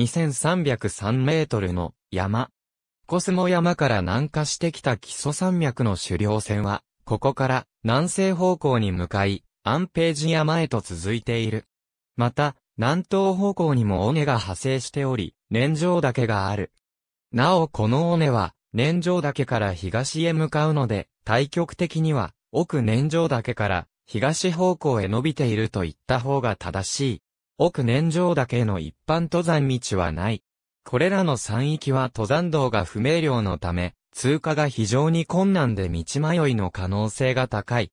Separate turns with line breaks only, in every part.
2303メートルの山。コスモ山から南下してきた基礎山脈の狩猟船は、ここから南西方向に向かい、安平寺山へと続いている。また、南東方向にも尾根が派生しており、年上岳がある。なおこの尾根は、年上岳から東へ向かうので、対極的には、奥年上岳から東方向へ伸びているといった方が正しい。奥年上岳けの一般登山道はない。これらの山域は登山道が不明瞭のため、通過が非常に困難で道迷いの可能性が高い。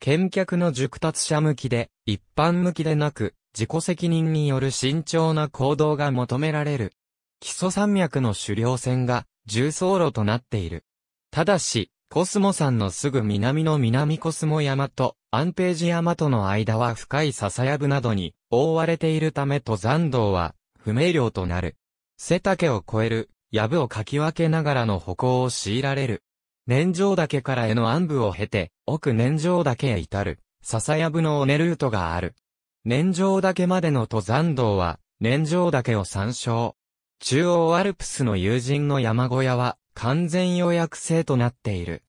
見客の熟達者向きで、一般向きでなく、自己責任による慎重な行動が求められる。基礎山脈の狩猟船が重走路となっている。ただし、コスモ山のすぐ南の南コスモ山とアンページ山との間は深い笹やぶなどに覆われているため登山道は不明瞭となる。背丈を超える、藪をかき分けながらの歩行を強いられる。年上岳からへの暗部を経て、奥年上岳へ至る、笹藪の尾根ルートがある。年上岳までの登山道は、年上岳を参照。中央アルプスの友人の山小屋は、完全予約制となっている。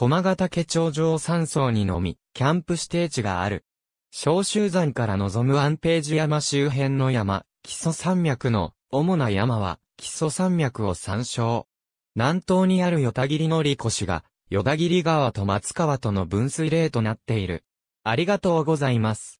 駒ヶ岳頂上山荘にのみ、キャンプ指定地がある。小州山から望む安平寺山周辺の山、基礎山脈の主な山は、基礎山脈を参照。南東にあるヨタギリの利越が、ヨタギリ川と松川との分水嶺となっている。ありがとうございます。